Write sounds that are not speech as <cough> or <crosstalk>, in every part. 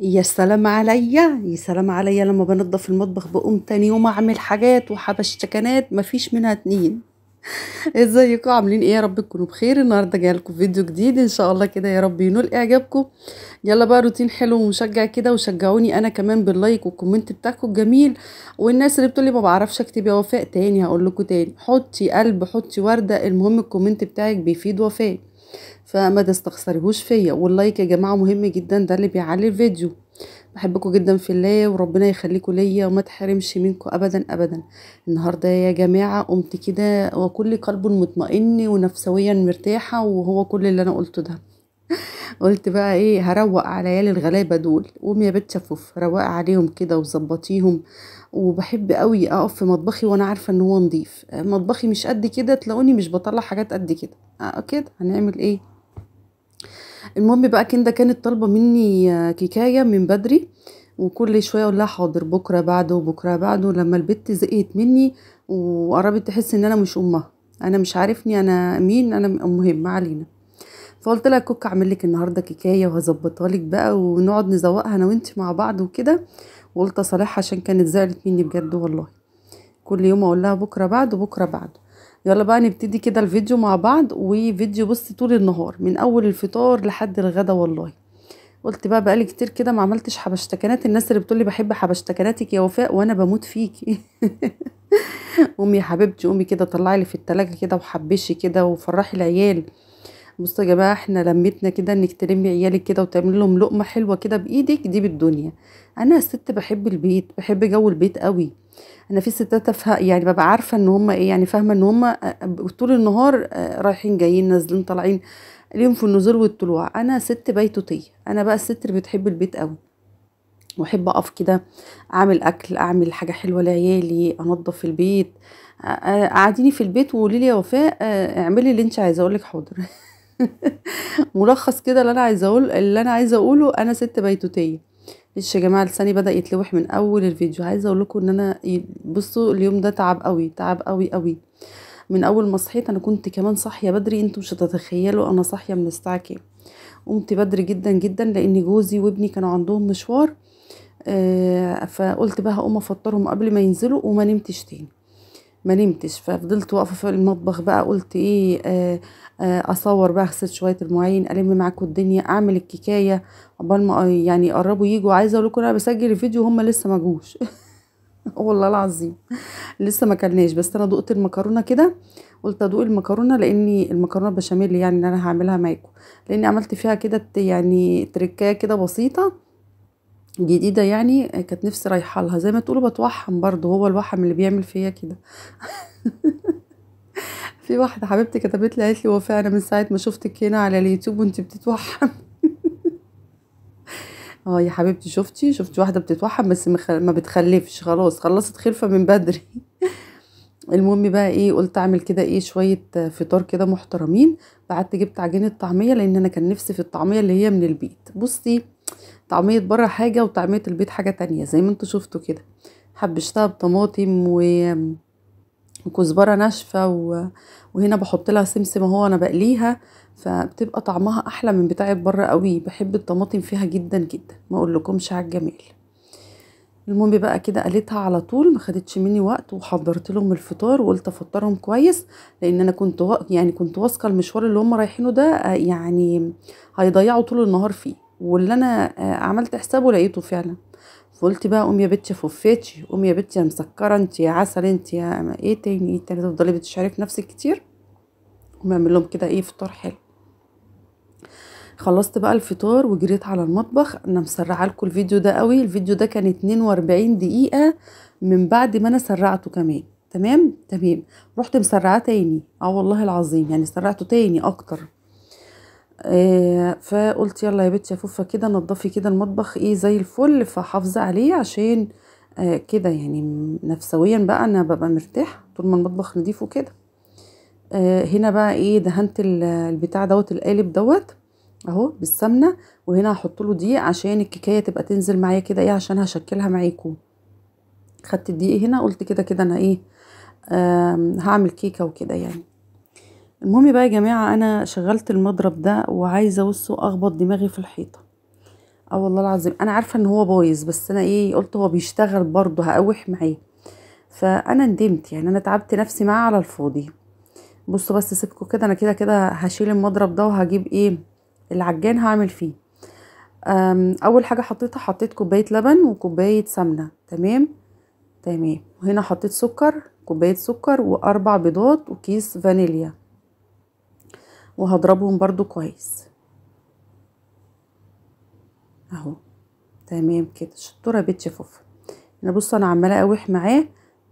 يا سلام عليا يا سلام عليا لما بنضف المطبخ بقوم تاني يوم اعمل حاجات تكنات مفيش منها اتنين <laughs> ازيكم عاملين ايه يا رب تكونوا بخير النهارده جايه لكم فيديو جديد ان شاء الله كده يا رب ينول اعجابكم يلا بقى روتين حلو ومشجع كده وشجعوني انا كمان باللايك والكومنت بتاعكم الجميل والناس اللي بتقولي ما بعرفش اكتب يا وفاء تاني هقول لكم تاني حطي قلب حطي ورده المهم الكومنت بتاعك بيفيد وفاء فما تستخسرهوش فيا واللايك يا جماعه مهم جدا ده اللي بيعلي الفيديو بحبكم جدا في الله وربنا يخليكم ليا وما تحرمش منكم ابدا ابدا النهارده يا جماعه قمت كده وكل قلب مطمئن ونفسويا مرتاحه وهو كل اللي انا قلته ده قلت بقى ايه هروق على عيال الغلابه دول قوم يا بت شفوف روقي عليهم كده وظبطيهم وبحب قوي اقف في مطبخي وانا عارفه ان هو نضيف مطبخي مش قد كده تلاقوني مش بطلع حاجات قد كده آه كده هنعمل ايه المهم بقى كندا كانت طالبه مني آه، كيكايه من بدري وكل شويه اقول لها حاضر بكره بعده وبكره بعده لما البت زقيت مني وقربت تحس ان انا مش امها انا مش عارفني انا مين انا المهم علينا فقلت لها كوك اعمل لك النهارده كيكايه وهظبطها لك بقى ونقعد نزوقها انا وانت مع بعض وكده وقلت اصالحها عشان كانت زعلت مني بجد والله كل يوم اقول لها بكره بعد وبكره بعد يلا بقى نبتدي كده الفيديو مع بعض وفيديو بص طول النهار من اول الفطار لحد الغدا والله قلت بقى بقالي كتير كده ما عملتش حبشتكنات الناس اللي بتقولي بحب حبشتكناتك يا وفاء وانا بموت فيكي امي <laughs> يا حبيبتي امي كده طلعي لي في التلاجة كده وحبشي كده وفرحي العيال بصوا يا جماعه احنا لمتنا كده انك تلمي عيالك كده وتعملي لهم لقمه حلوه كده بايدك دي بالدنيا انا ست بحب البيت بحب جو البيت قوي انا في ستات يعني ببقى عارفه ان هم ايه يعني فاهمه ان هم آه، آه، طول النهار آه، رايحين جايين نازلين طالعين اليوم في النزول والطلوع انا ست بيتوتي انا بقى الست اللي بتحب البيت قوي واحب اقف كده اعمل اكل اعمل حاجه حلوه لعيالي انظف البيت قعديني في البيت وقولي لي يا وفاء اعملي اللي انت عايزه اقول لك حاضر <laughs> <laughs> ملخص كده اللي انا عايزه اقول اللي انا عايز اقوله انا ست بيتوتيه معلش يا جماعه لساني بدا يتلوح من اول الفيديو عايزه اقول لكم ان انا بصوا اليوم ده تعب قوي تعب قوي قوي من اول ما صحيت انا كنت كمان صاحيه بدري انتم مش هتتخيلوا انا صاحيه من الساعه كام قمت بدري جدا جدا لان جوزي وابني كانوا عندهم مشوار آه فقلت بقى هقوم افطرهم قبل ما ينزلوا وما نمتش تاني ما نمتش ففضلت واقفه في المطبخ بقى قلت ايه آه، آه، اصور بقى اغسل شويه المواعين الم معاكم الدنيا اعمل الكيكايه عقبال ما آه، يعني قربوا يجوا عايزه اقول لكم انا بسجل الفيديو وهم لسه ما جوش <laughs> والله العظيم لسه ما كلناش بس انا دقت المكرونه كده قلت ادوق المكرونه لاني المكرونه بشاميل يعني انا هعملها معاكم لاني عملت فيها كده يعني تركايه كده بسيطه جديدة يعني كانت نفسي رايحة لها زي ما تقولوا بتوحم برضه هو الوحم اللي بيعمل فيا كده <laughs> في واحدة حبيبتي كتبت لي قالت لي وفاء أنا من ساعة ما شفتك هنا على اليوتيوب وأنت بتتوحم <laughs> اه يا حبيبتي شفتي شفتي واحدة بتتوحم بس ما بتخلفش خلاص خلصت خلفة من بدري <laughs> المهم بقى ايه قلت اعمل كده ايه شويه فطار كده محترمين بعدت جبت عجينه طعميه لان انا كان نفسي في الطعميه اللي هي من البيت بصي طعمية بره حاجة وطعمية البيت حاجة تانية زي ما انتوا شفتوا كده حبشتها بطماطم و وكزبرة ناشفة و... وهنا بحط لها سمسم اهو انا بقليها فبتبقى طعمها احلى من بتاعة بره قوي بحب الطماطم فيها جدا جدا ما اقول على الجمال المهم بقى كده قليتها على طول ما خدتش مني وقت وحضرت لهم الفطار وقلت افطرهم كويس لان انا كنت يعني كنت واثقه المشوار اللي هم رايحينه ده آه، يعني هيضيعوا طول النهار فيه واللي انا آه، عملت حسابه لقيته فعلا فقلت بقى قومي يا بنتي فوفيتي قومي يا بنتي يا مسكره انت يا عسل انت يا ايه تاني ايه تاني تفضلي في نفسك كتير قوم لهم كده ايه فطار حلو خلصت بقى الفطار وجريت على المطبخ انا مسرعه لكم الفيديو ده قوي الفيديو ده كان 42 دقيقه من بعد ما انا سرعته كمان تمام تمام رحت مسرعه تاني اه والله العظيم يعني سرعته تاني اكتر آه، فقلت يلا يا بت يا فوفا كده نضفي كده المطبخ ايه زي الفل فحافظه عليه عشان آه، كده يعني نفسويا بقى انا ببقى مرتاحه طول ما المطبخ نضيف وكده آه، هنا بقى ايه دهنت البتاع دوت القالب دوت اهو بالسمنه وهنا هحط له دقيق عشان الكيكه تبقى تنزل معايا كده ايه عشان هشكلها معاكم خدت الدقيق هنا قلت كده كده انا ايه هعمل كيكه وكده يعني المهم بقى يا جماعة أنا شغلت المضرب ده وعايزة أوصه أخبط دماغي في الحيطة اه والله العظيم أنا عارفة إن هو بايظ بس أنا إيه قلت هو بيشتغل برضه هقوح معاه فأنا ندمت يعني أنا تعبت نفسي معاه على الفاضي بصوا بس سيبكوا كده أنا كده كده هشيل المضرب ده وهجيب إيه العجان هعمل فيه أول حاجة حطيتها حطيت كوباية لبن وكوباية سمنة تمام تمام وهنا حطيت سكر كوباية سكر وأربع بيضات وكيس فانيليا وهضربهم برضو كويس اهو تمام كده شطوره بيت فوف انا يعني بص انا عماله اقاوح معاه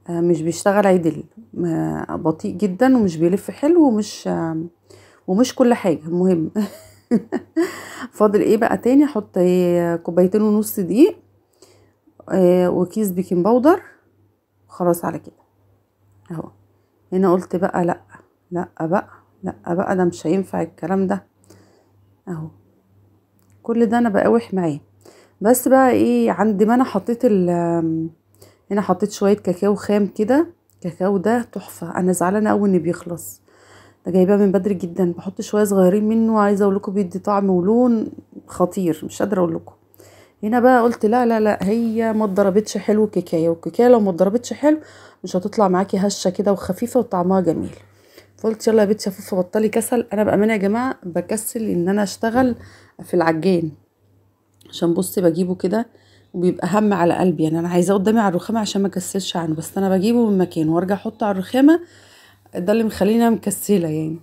آه، مش بيشتغل عدل آه، بطيء جدا ومش بيلف حلو ومش آه، ومش كل حاجه المهم <laughs> فاضل ايه بقى تاني احط إيه؟ كوبايتين ونص دقيق وكيس بيكنج باودر خلاص على كده اهو هنا قلت بقى لا لا بقى لا بقى ده مش هينفع الكلام ده اهو كل ده انا بقاوح معاه بس بقى ايه عند ما انا حطيت ال هنا حطيت شويه كاكاو خام كده الكاكاو ده تحفه انا زعلانه قوي ان بيخلص ده جايباه من بدري جدا بحط شويه صغيرين منه عايزه اقول لكم بيدي طعم ولون خطير مش قادره اقول لكم هنا بقى قلت لا لا لا هي ما اتضربتش حلو كيكايه والكيكايه لو ما اتضربتش حلو مش هتطلع معاكي هشه كده وخفيفه وطعمها جميل فقلت يلا يا بنتي شفوف بطلي كسل انا بامانه يا جماعه بكسل ان انا اشتغل في العجان عشان بصي بجيبه كده وبيبقى هم على قلبي يعني انا عايزاه قدامي على الرخامه عشان ما اكسلش عنه بس انا بجيبه من مكانه وارجع احطه على الرخامه ده اللي مخليني مكسله يعني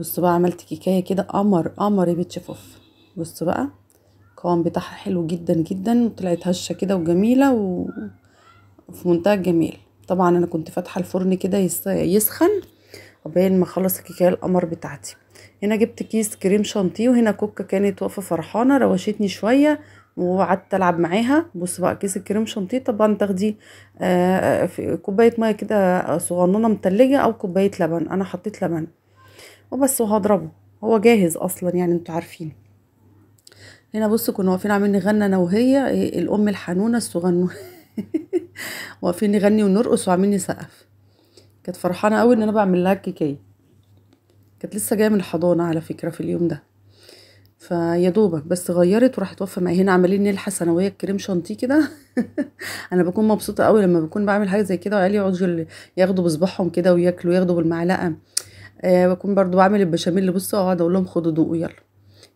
بصوا بقى عملت كيكايه كده قمر قمر يا بنتي شفوف بصوا بقى القوام بتاعها حلو جدا جدا وطلعت هشه كده وجميله و... وفي منتهى الجمال طبعا انا كنت فاتحه الفرن كده يسخن قبل ما اخلص الكيكه القمر بتاعتي هنا جبت كيس كريم شانتيه وهنا كوكا كانت واقفه فرحانه روشتني شويه وقعدت العب معاها بص بقى كيس الكريم شانتيه طبعا تاخدي آه، كوبايه ميه كده صغننه متلجه او كوبايه لبن انا حطيت لبن وبس وهضربه هو جاهز اصلا يعني انتوا عارفين هنا بصوا كنا واقفين عاملين نغنى انا وهي إيه، الام الحنونه الصغنونه <laughs> واقفين نغني ونرقص وعاملين نسقف كانت فرحانة قوي ان انا بعمل لها الكيكية كانت لسه جاية من الحضانة على فكرة في اليوم ده فيا دوبك بس غيرت وراحت واقفه معايا هنا عمالين نلحس انا وهي الكريم شانتيه كده <laughs> انا بكون مبسوطه قوي لما بكون بعمل حاجه زي كده وعيالي يقعدوا ياخدوا بصباعهم كده وياكلوا ياخدوا بالمعلقه آه بكون برضو بعمل البشاميل بصوا اقعد اقول لهم خدوا دوقوا يلا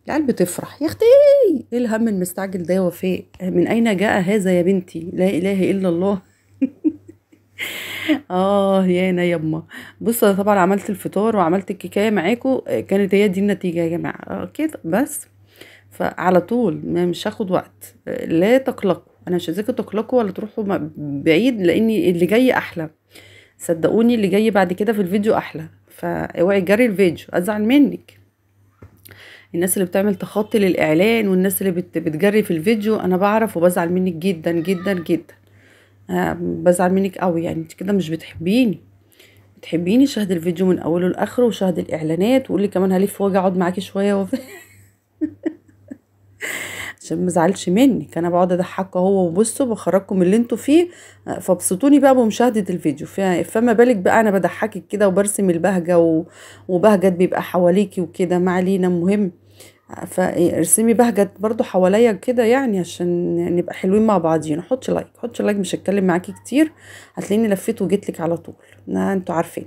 العيال بتفرح يا اختي ايه الهم المستعجل ده يا وفاء من اين جاء هذا يا بنتي لا اله الا الله آه، يا يانا يمّا. بُصّ، أنا طبعًا عملت الفطار وعملت الكيكاية معاكم، آه، كانت هي دي النتيجة يا جماعة، آه، كده بس. فعلى طول، ما مش هاخد وقت، آه، لا تقلقوا، أنا مش عايزاكم تقلقوا ولا تروحوا بعيد، لإن اللي جاي أحلى، صدقوني اللي جاي بعد كده في الفيديو أحلى، فاوعي تجرّي الفيديو، أزعل منِّك. الناس اللي بتعمل تخطي للإعلان والناس اللي بتجرّي في الفيديو، أنا بعرف وبزعل منِّك جدًا، جدًا، جدًا. بزعل منك قوي يعني انت كده مش بتحبيني بتحبيني شاهد الفيديو من اوله لاخره وشاهد الاعلانات وقولي كمان هلف واجي اقعد معاكي شويه وف... <laughs> عشان ما زعلش منك انا بقعد اضحكه هو وبصوا بخرجكم من اللي انتوا فيه فابسطوني بقى بمشاهده الفيديو فما بالك بقى انا بضحكك كده وبرسم البهجه و... وبهجت بيبقى حواليكي وكده ما علينا المهم فارسمي إيه، بهجت برضو حواليا كده يعني عشان نبقى حلوين مع بعضينا حطي لايك حطي لايك مش هتكلم معاكي كتير هتلاقيني لفيت وجيتلك على طول انتوا عارفين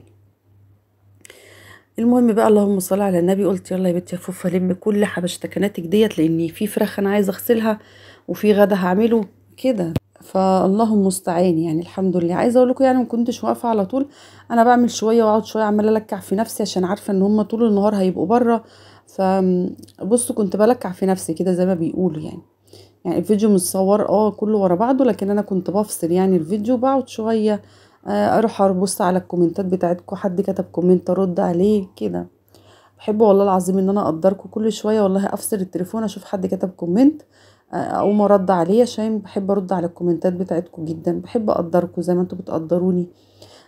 المهم بقى اللهم صل على النبي قلت يلا يا بنتي يا فوفا لمي كل حبشتكناتك ديت لان في فراخ انا عايزه اغسلها وفي غدا هعمله كده فاللهم مستعان يعني الحمد لله عايزه اقول لكم يعني ما كنتش واقفه على طول انا بعمل شويه واقعد شويه عماله الكع في نفسي عشان عارفه ان هم طول النهار هيبقوا بره فبصوا كنت بلكع في نفسي كده زي ما بيقولوا يعني يعني الفيديو متصور اه كله ورا بعضه لكن انا كنت بفصل يعني الفيديو بقعد شويه آه، اروح ابص على الكومنتات بتاعتكم حد كتب كومنت ارد عليه كده بحب والله العظيم ان انا اقدركم كل شويه والله افصل التليفون اشوف حد كتب كومنت آه، اقوم ارد عليه عشان بحب ارد على الكومنتات بتاعتكم جدا بحب اقدركم زي ما انتوا بتقدروني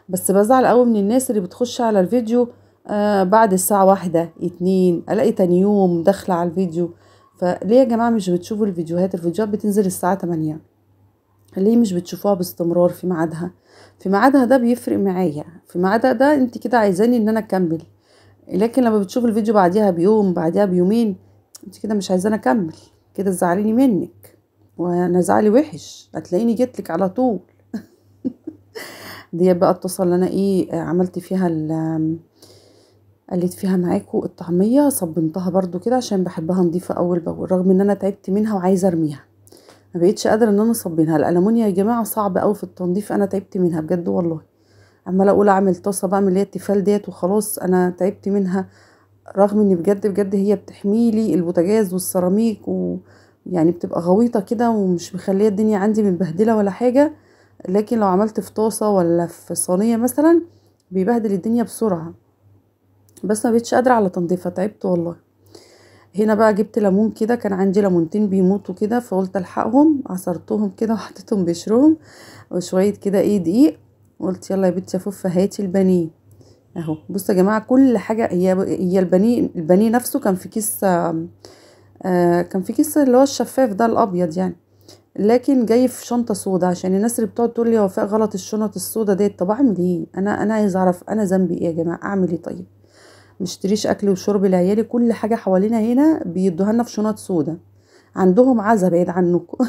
بس بزعل قوي من الناس اللي بتخش على الفيديو آه، بعد الساعة واحدة اتنين الاقي تاني يوم داخلة على الفيديو فليه يا جماعة مش بتشوفوا الفيديوهات الفيديوهات بتنزل الساعة تمانية ليه مش بتشوفوها باستمرار في ميعادها في ميعادها ده بيفرق معايا في ميعادها ده انت كده عايزاني ان انا اكمل لكن لما بتشوف الفيديو بعديها بيوم بعديها بيومين انت كده مش عايزاني اكمل كده زعليني منك وانا زعلي وحش هتلاقيني جيتلك على طول <laughs> دي بقى اتصل انا ايه عملت فيها قليت فيها معاكم الطعمية صبنتها برضو كده عشان بحبها نضيفة اول باول رغم ان انا تعبت منها وعايزة ارميها ما بقيتش قادرة ان انا اصبنها الالمونيا يا جماعة صعب قوي في التنظيف انا تعبت منها بجد والله عمالة اقول اعمل طاسة بعمل اللي هي ديت وخلاص انا تعبت منها رغم ان بجد بجد هي بتحميلي البوتاجاز والسيراميك ويعني بتبقى غويطة كده ومش مخلية الدنيا عندي متبهدلة ولا حاجة لكن لو عملت في طاسة ولا في صينية مثلا بيبهدل الدنيا بسرعة بس ما بقتش قادره على تنظيفها تعبت والله هنا بقى جبت ليمون كده كان عندي ليمونتين بيموتوا كده فقلت الحقهم عصرتهم كده <laughs> وحطيتهم بشرهم وشويه كده ايه دقيق قلت يلا يا بنتي يا فوفا هاتي البانيه اهو بصوا يا جماعه كل حاجه هي هي البانيه البانيه نفسه كان في كيس آه كان في كيس اللي هو الشفاف ده الابيض يعني لكن جاي في شنطه سودا عشان الناس اللي بتقعد تقول لي وفاء غلط الشنط السودا ديت طب اعمل ايه انا انا عايز اعرف انا ذنبي ايه يا جماعه اعمل ايه طيب مشتريش اكل وشرب لعيالي كل حاجه حوالينا هنا بيدوها لنا في شنط سودا عندهم عزا بعيد عنكم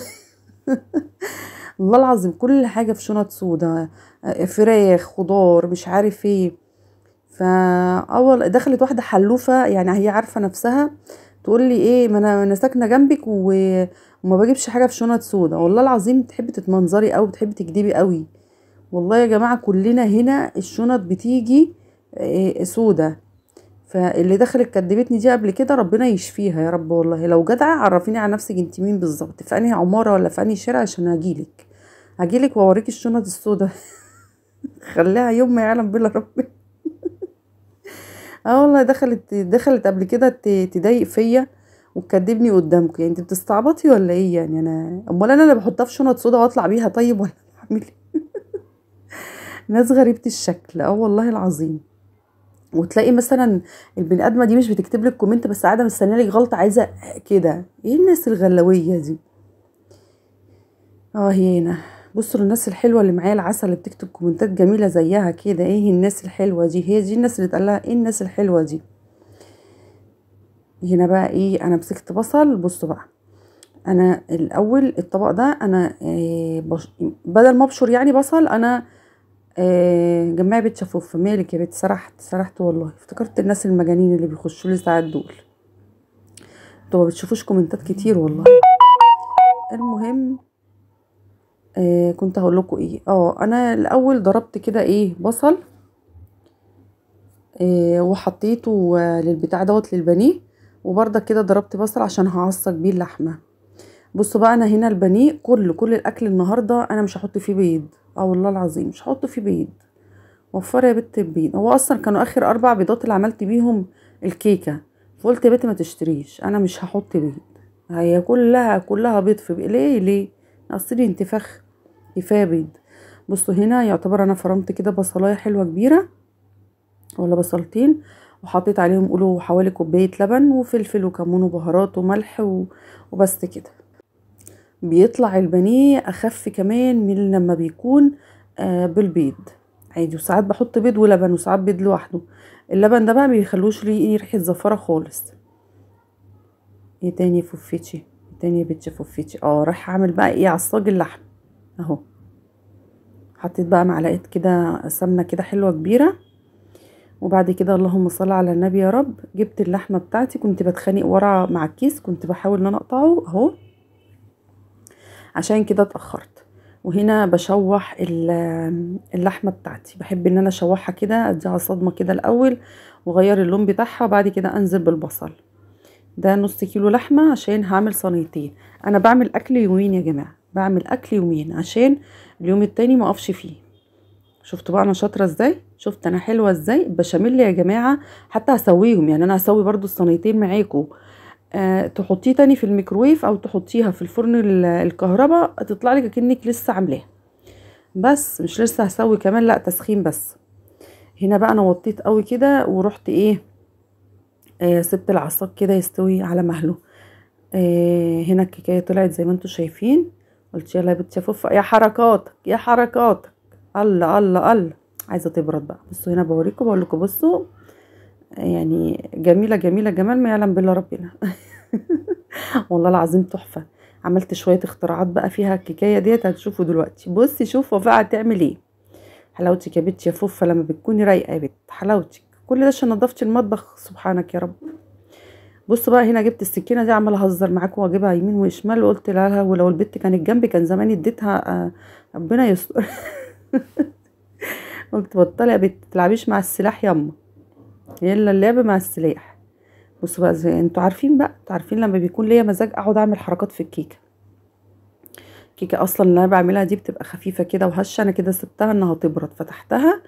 <laughs> الله العظيم كل حاجه في شنط سودا آه، فراخ خضار مش عارف ايه فاول دخلت واحده حلوفه يعني هي عارفه نفسها تقول لي ايه ما انا ساكنه جنبك وما بجيبش حاجه في شنط سودا والله العظيم بتحبي تتمنظري او بتحبي تكدبي قوي والله يا جماعه كلنا هنا الشنط بتيجي آه، سودا فاللي دخلت كدبتني دي قبل كده ربنا يشفيها يا رب والله لو جدعه عرفيني على نفسك انت مين بالظبط في انهي عماره ولا في انهي شارع عشان اجيلك هجيلك واوريك الشنط السوداء <laughs> خليها يوم ما يعلم بلا رب <laughs> اه والله دخلت دخلت قبل كده تضايق فيا وتكدبني قدامك يعني انت بتستعبطي ولا ايه يعني انا امال انا اللي بحطها في شنط سودا واطلع بيها طيب ولا <laughs> بعمل إيه؟ ناس غريبه الشكل اه والله العظيم وتلاقي مثلا البني ادمه دي مش بتكتب لك كومنت بس قاعده مستنيه لك غلطه عايزه كده ايه الناس الغلاويه دي اه هنا بصوا للناس الحلوه اللي معايا العسل اللي بتكتب كومنتات جميله زيها كده ايه الناس الحلوه دي هي دي الناس اللي اتقال لها ايه الناس الحلوه دي هنا بقى ايه انا مسكت بصل بصوا بقى انا الاول الطبق ده انا إيه بش... بدل ما ابشر يعني بصل انا آه، جمعي بيت شفوف مالك يا بيت سرحت سرحت والله افتكرت الناس المجانين اللي بيخشوا لي ساعات دول انتوا بتشوفوش كومنتات كتير والله المهم آه كنت هقول لكم ايه اه انا الاول ضربت كده ايه بصل آه وحطيته آه، للبتاع دوت للبانيه وبرده كده ضربت بصل عشان هعصر بيه اللحمه بصوا بقى انا هنا البانيه كل كل الاكل النهارده انا مش هحط فيه بيض اه والله العظيم مش هحط فيه بيض وفري يا بت البيض هو اصلا كانوا اخر اربع بيضات اللي عملت بيهم الكيكه فقلت يا بت ما تشتريش انا مش هحط بيض هي كلها كلها بيض في بيض. ليه ليه اصلي انتفاخ كفايه بيض بصوا هنا يعتبر انا فرمت كده بصلايه حلوه كبيره ولا بصلتين وحطيت عليهم قولوا حوالي كوبايه لبن وفلفل وكمون وبهارات وملح وبس كده بيطلع البانيه اخف كمان من لما بيكون آه، بالبيض عادي وساعات بحط بيض ولبن وساعات بيض لوحده اللبن ده بقى بيخلوش ليه إيه، ريحه زفره خالص ايه تاني فوفيتشي إيه تاني بيتش فوفيتشي اه رايحه اعمل بقى ايه عصاج اللحم اهو حطيت بقى معلقه كده سمنه كده حلوه كبيره وبعد كده اللهم صل على النبي يا رب جبت اللحمه بتاعتي كنت بتخانق ورا مع الكيس كنت بحاول ان انا اقطعه اهو عشان كده اتأخرت وهنا بشوح اللحمة بتاعتي بحب ان انا اشوحها كده اديها صدمة كده الاول وغير اللون بتاعها وبعد كده انزل بالبصل ده نص كيلو لحمة عشان هعمل صينيتين انا بعمل اكل يومين يا جماعة بعمل اكل يومين عشان اليوم التاني ما اقفش فيه شفتوا بقى انا شاطره ازاي شفت انا حلوه ازاي بشاميل يا جماعه حتى هسويهم يعني انا هسوي برضو الصينيتين معاكم آه، تحطيه تاني في الميكرويف او تحطيها في الفرن الكهرباء تطلع لك كأنك لسه عاملاها بس مش لسه هسوي كمان لا تسخين بس هنا بقى انا وطيت قوي كده ورحت ايه آه سبت العصاق كده يستوي على مهله آه هنا الكيكه طلعت زي ما انتم شايفين قلت يلا يا بنتي يا يا حركاتك يا حركاتك الله الله الله عايزه تبرد بقى بصوا هنا بوريكم بقول لكم بصوا يعني جميله جميله جمال ما يعلم بالله ربنا <laughs> والله العظيم تحفه عملت شويه اختراعات بقى فيها الكيكايه ديت هتشوفوا دلوقتي بصي شوف وفاء هتعمل ايه حلاوتك يا بت يا فوفه لما بتكوني رايقه يا بنت حلاوتك كل ده عشان نضفت المطبخ سبحانك يا رب بصوا بقى هنا جبت السكينه دي عماله اهزر معاكم واجيبها يمين وشمال وقلت لها ولو البت كانت جنبي كان زمان اديتها آه، ربنا يستر <laughs> قلت بطلي يا بنت تلعبيش مع السلاح يامه يلا اللعب مع السلاح بصوا بقى زي انتوا عارفين بقى انتوا عارفين لما بيكون ليا مزاج اقعد اعمل حركات في الكيكه الكيكه اصلا اللي انا بعملها دي بتبقى خفيفه كده وهشه انا كده سبتها انها تبرد فتحتها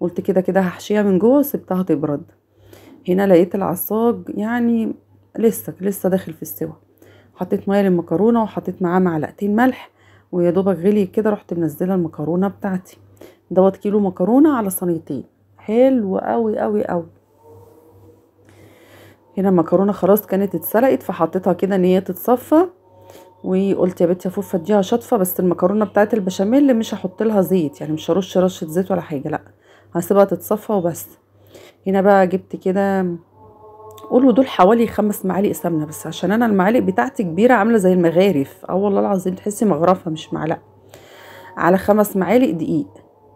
قلت كده كده هحشيها من جوه وسبتها تبرد هنا لقيت العصاج يعني لسه لسه داخل في السوا حطيت ميه للمكرونه وحطيت معاه معلقتين ملح ويا دوبك غلي كده رحت منزله المكرونه بتاعتي دوت كيلو مكرونه على صينيتين حلو قوي قوي قوي هنا المكرونه خلاص كانت اتسلقت فحطيتها كده ان هي تتصفى وقلت يا بنتي افوف اديها شطفه بس المكرونه بتاعت البشاميل مش هحط لها زيت يعني مش هرش رشه زيت ولا حاجه لا هسيبها تتصفى وبس هنا بقى جبت كده قولوا دول حوالي خمس معالق سمنه بس عشان انا المعالق بتاعتي كبيره عامله زي المغارف اه والله العظيم تحسي مغرفه مش معلقه على خمس معالق دقيق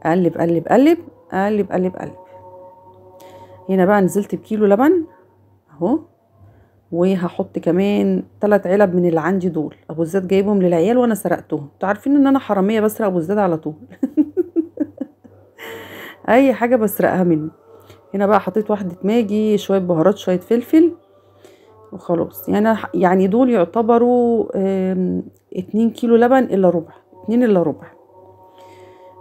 قلب اقلب اقلب اقلب اقلب اقلب هنا بقى نزلت بكيلو لبن اهو وهحط كمان تلات علب من اللي عندي دول ابو الزاد جايبهم للعيال وانا سرقتهم انتوا عارفين ان انا حراميه بسرق ابو الزاد على طول <laughs> اي حاجه بسرقها منه هنا بقى حطيت واحده ماجي شويه بهارات شويه فلفل وخلاص يعني يعني دول يعتبروا اتنين كيلو لبن الا ربع اتنين الا ربع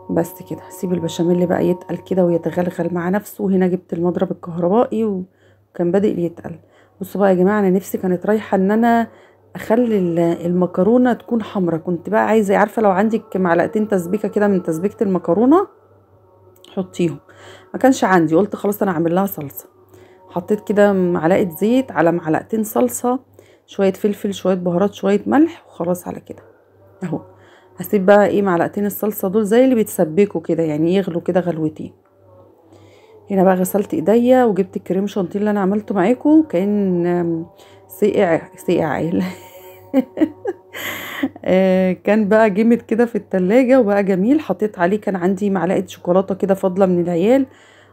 بس كده هسيب البشاميل بقى يتقل كده ويتغلغل مع نفسه هنا جبت المضرب الكهربائي و... كان بادئ يتقل بصوا بقى يا جماعه انا نفسي كانت رايحه ان انا اخلي المكرونه تكون حمرا كنت بقى عايزه عارفه لو عندك معلقتين تسبيكه كده من تسبيكه المكرونه حطيهم ما كانش عندي قلت خلاص انا اعمل لها صلصه حطيت كده معلقه زيت على معلقتين صلصه شويه فلفل شويه بهارات شويه ملح وخلاص على كده اهو هسيب بقى ايه معلقتين الصلصه دول زي اللي بيتسبكوا كده يعني يغلوا كده غلوتين هنا بقى غسلت ايديا وجبت الكريم شانتيه اللي انا عملته معاكم كان سقع سقع عيل <laughs> آه، كان بقى جمد كده في التلاجة وبقى جميل حطيت عليه كان عندي معلقة شوكولاتة كده فاضلة من العيال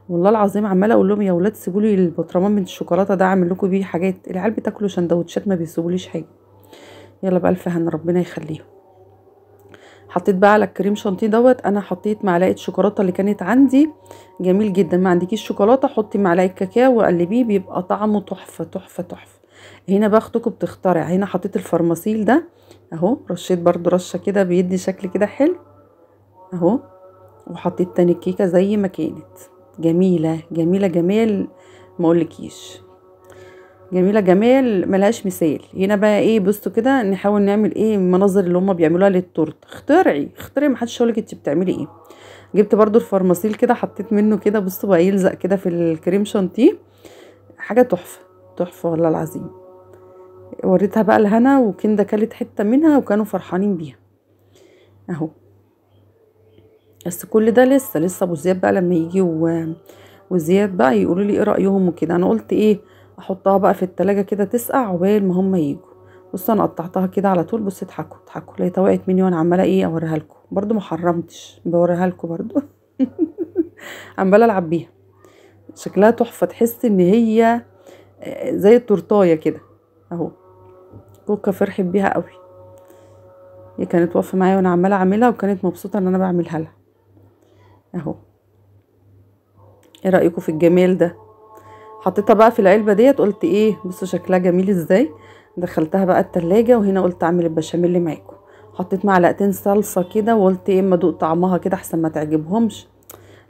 والله العظيم عماله اقول لهم يا ولاد سيبوا لي البطرمان من الشوكولاته ده اعمل لكم بيه حاجات العيال بتاكلوا سندوتشات ما بيسيبوليش حاجه يلا بقى الف ربنا يخليهم حطيت بقى على الكريم شانتيه دوت انا حطيت معلقه شوكولاته اللي كانت عندي جميل جدا ما عندكيش شوكولاته حطي معلقه كاكاو وقلبيه بيبقى طعمه تحفه تحفه تحفه هنا بقى اختكم بتخترع هنا حطيت الفرماسيل ده اهو رشيت برده رشه كده بيدي شكل كده حلو اهو وحطيت تاني الكيكه زي ما كانت جميله جميله جمال ما اقولكيش جميله جمال ملهاش مثال هنا بقى ايه بصوا كده نحاول نعمل ايه المناظر اللي هما بيعملوها للتورت اخترعي اخترعي محدش يقولك انت بتعملي ايه جبت برضو الفرماسيل كده حطيت منه كده بصوا بقى يلزق كده في الكريم شانتيه حاجه تحفه تحفه والله العظيم وريتها بقى لهنا وكندا كلت حته منها وكانوا فرحانين بيها اهو بس كل ده لسه لسه ابو زياد بقى لما يجي و... وزياد بقى يقولوا لي ايه رايهم وكده انا قلت ايه احطها بقى في التلاجة كده تسقع عقبال ما هما يجوا بص انا قطعتها كده على طول بص اضحكوا اضحكوا لقيتها وقعت مني وانا عماله ايه اوريها لكم برده ما حرمتش بوريها لكم برده <laughs> عماله العب بيها شكلها تحفه تحس ان هي آه، زي التورتايه كده اهو كوكا فرحت بيها قوي هي كانت واقفه معايا وانا عماله اعملها وكانت مبسوطه ان انا بعملها لها اهو ايه رايكم في الجمال ده حطيتها بقى في العلبه ديت قلت ايه بصوا شكلها جميل ازاي دخلتها بقى التلاجة وهنا قلت اعمل البشاميل معاكم حطيت معلقتين صلصه كده وقلت ايه اما ادوق طعمها كده احسن ما تعجبهمش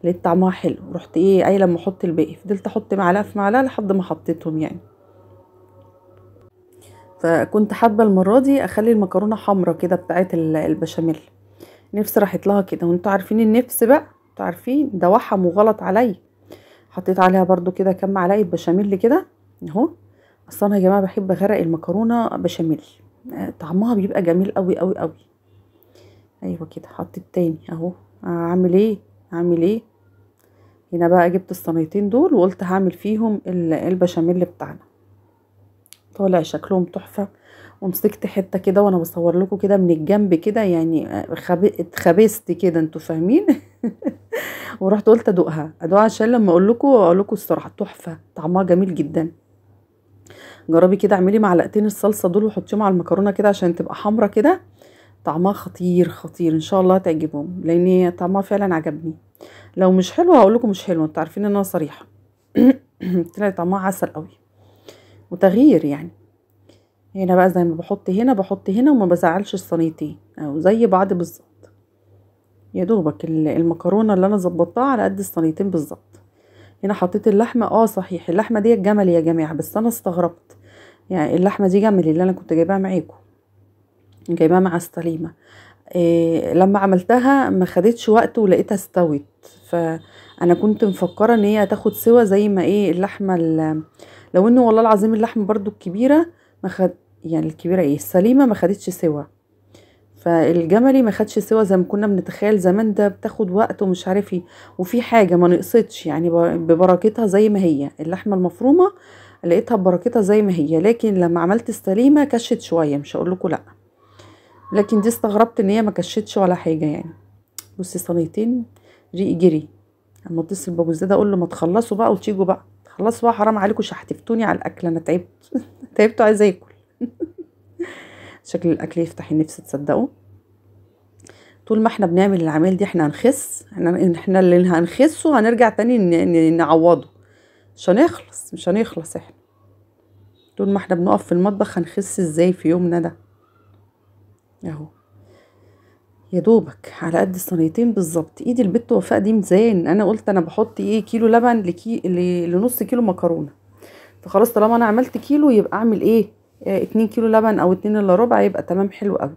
لقيت طعمها حلو رحت ايه اي لما احط الباقي فضلت احط معلقه في معلقه لحد ما حطيتهم يعني فكنت حابه المره دي اخلي المكرونه حمرا كده بتاعت البشاميل نفسي راحت لها كده وانتوا عارفين النفس بقى انتوا عارفين ده وحم وغلط عليا حطيت عليها برضو كده كم معلقه بشاميل كده اهو اصلا يا جماعه بحب اغرق المكرونه بشاميل آه، طعمها بيبقى جميل قوي قوي قوي ايوه كده حطيت تاني اهو اعمل ايه اعمل ايه هنا بقى جبت الصينيتين دول وقلت هعمل فيهم البشاميل بتاعنا طالع شكلهم تحفه ومسكت حته كده وانا بصور لكم كده من الجنب كده يعني اتخبست كده انتوا فاهمين <laughs> <laughs> ورحت قلت ادوقها ادوقها عشان لما اقول لكم اقول لكم الصراحه تحفه طعمها جميل جدا جربي كده اعملي معلقتين الصلصه دول وحطيهم على المكرونه كده عشان تبقى حمرا كده طعمها خطير خطير ان شاء الله تعجبهم لان طعمها فعلا عجبني لو مش حلو هقول لكم مش حلو انتوا عارفين ان انا صريحه <clears throat> طلع طعمها عسل قوي وتغيير يعني هنا بقى زي ما بحط هنا بحط هنا وما بزعلش الصينيتين او زي بعض بالظبط يا دوبك المكرونه اللي انا ظبطتها على قد الصينيتين بالظبط هنا حطيت اللحمه اه صحيح اللحمه دي جملي يا جماعه بس انا استغربت يعني اللحمه دي جملي اللي انا كنت جايباها معاكم جايباها مع السليمه إيه لما عملتها ما خدتش وقت ولقيتها استوت فانا كنت مفكره ان هي هتاخد سوا زي ما ايه اللحمه لو انه والله العظيم اللحمه برضو الكبيره ما خد يعني الكبيره ايه السليمه ما خدتش سوا فالجملي ما خدش سوا زي ما كنا بنتخيل زمان ده بتاخد وقت ومش عارف ايه وفي حاجه ما نقصتش يعني ببركتها زي ما هي اللحمه المفرومه لقيتها ببركتها زي ما هي لكن لما عملت السليمه كشت شويه مش هقول لكم لا لكن دي استغربت ان هي ما كشتش ولا حاجه يعني بصي صينيتين ريق جري اما اتصل بابو زياد اقول له ما تخلصوا بقى وتيجوا بقى خلصوا بقى حرام عليكم شحتفتوني على الاكل انا تعبت <laughs> تعبت عايزه اكل شكل الاكل يفتح النفس تصدقوا طول ما احنا بنعمل العمال دي احنا هنخس احنا احنا اللي هنخسه هنرجع تاني نعوضه مش هنخلص مش هنخلص احنا طول ما احنا بنقف في المطبخ هنخس ازاي في يومنا ده اهو يا دوبك على قد الصينيتين بالظبط ايد البت وفاء دي ميزان انا قلت انا بحط ايه كيلو لبن لكي... لنص كيلو مكرونه فخلاص طالما انا عملت كيلو يبقى اعمل ايه آه، اتنين كيلو لبن او اتنين الا ربع يبقى تمام حلو قوي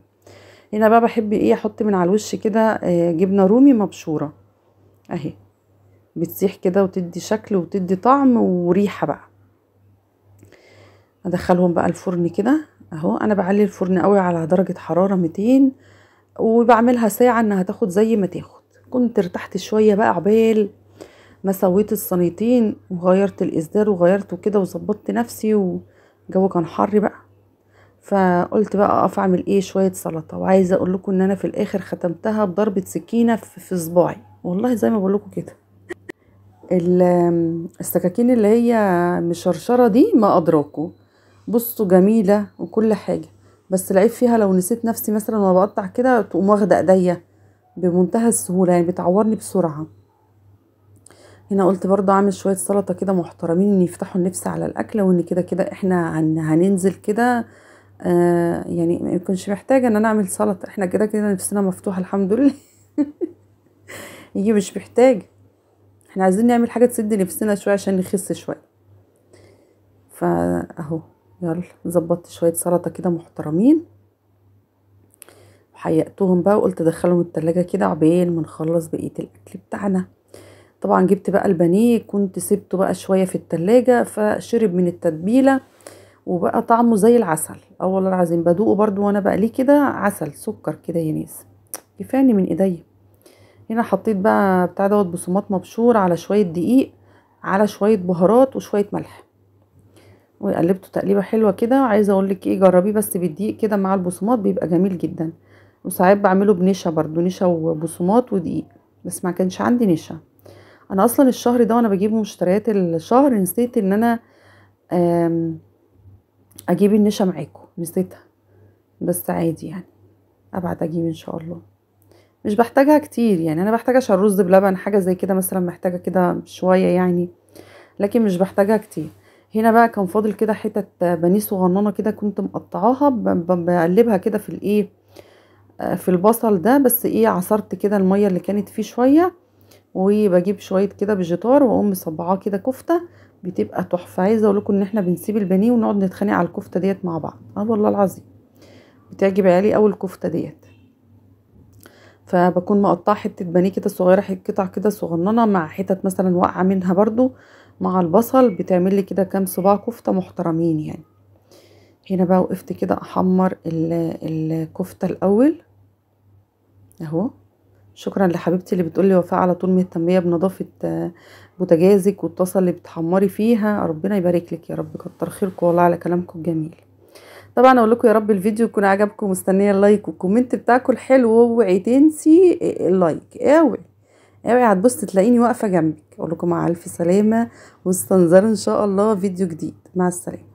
هنا بقى بحب ايه احط من على الوش كده آه، جبنه رومي مبشوره اهي بتسيح كده وتدي شكل وتدي طعم وريحه بقى ادخلهم بقى الفرن كده اهو انا بعلي الفرن قوي على درجه حراره 200 وبعملها ساعه انها تاخد زي ما تاخد كنت ارتحت شويه بقى عبال ما سويت الصينيتين وغيرت الاصدار وغيرته كده وظبطت نفسي و... الجو كان حر بقى فقلت بقى اقف اعمل ايه شويه سلطه وعايزه اقول لكم ان انا في الاخر ختمتها بضربه سكينه في صباعي والله زي ما بقول لكم كده السكاكين اللي هي مشرشره دي ما ادراكوا بصوا جميله وكل حاجه بس العيب فيها لو نسيت نفسي مثلا وانا بقطع كده تقوم واخده ايديا بمنتهى السهوله يعني بتعورني بسرعه هنا قلت برضه عامل شويه سلطه كده محترمين ان يفتحوا النفس على الاكله وان كده كده احنا هننزل كده آه يعني ما يكونش محتاجه ان انا اعمل سلطه احنا كده كده نفسنا مفتوحه الحمد لله <laughs> يجي مش محتاج احنا عايزين نعمل حاجه تسد نفسنا شويه عشان نخس شويه فاهو يلا ظبطت شويه سلطه كده محترمين حيقتهم بقى وقلت ادخلهم التلاجة كده عبين ما نخلص بقيه الاكل بتاعنا طبعا جبت بقى البانيه كنت سبته بقى شويه في التلاجة فشرب من التتبيله وبقى طعمه زي العسل اه والله العظيم بدوقه برده وانا بقليه كده عسل سكر كده يا ناس كفاني من ايديا هنا حطيت بقى بتاع دوت بصمات مبشور على شويه دقيق على شويه بهارات وشويه ملح وقلبته تقليبه حلوه كده عايزه اقول لك ايه جربيه بس بالدقيق كده مع البصمات بيبقى جميل جدا وساعات بعمله بنشا برضو نشا وبصمات ودقيق بس ما كانش عندي نشا انا اصلا الشهر ده وانا بجيب مشتريات الشهر نسيت ان انا اجيب النشا معاكم نسيتها بس عادي يعني ابعت اجيب ان شاء الله مش بحتاجها كتير يعني انا بحتاج عشان رز بلبن حاجه زي كده مثلا محتاجه كده شويه يعني لكن مش بحتاجها كتير هنا بقى كان فاضل كده حتت بانيه صغننه كده كنت مقطعاها بقلبها كده في الايه آه، في البصل ده بس ايه عصرت كده الميه اللي كانت فيه شويه وبجيب شويه كده بجيتار واقوم مصبعاه كده كفته بتبقى تحفه عايزه اقول لكم ان احنا بنسيب البانيه ونقعد نتخانق على الكفته ديت مع بعض اه والله العظيم بتعجب عيالي أوي الكفته ديت فبكون مقطعه حته بانيه كده صغيره قطع كده صغننه مع حتت مثلا واقعه منها برضو مع البصل بتعمل لي كده كام صباع كفته محترمين يعني هنا بقى وقفت كده احمر الكفته الاول اهو شكرا لحبيبتي اللي بتقولي وفاء على طول مهتميه بنظافه آه، بوتجازك والطاسه اللي بتحمري فيها ربنا يبارك لك يا رب كتر خيركم والله على كلامكم الجميل طبعا اقول لكم يا رب الفيديو يكون عجبكم مستنيه اللايك والكومنت بتاعكم الحلو اوعي تنسي اللايك اوعي اوعي هتبص تلاقيني واقفه جنبك اقول لكم مع الف سلامه واستنظر ان شاء الله فيديو جديد مع السلامه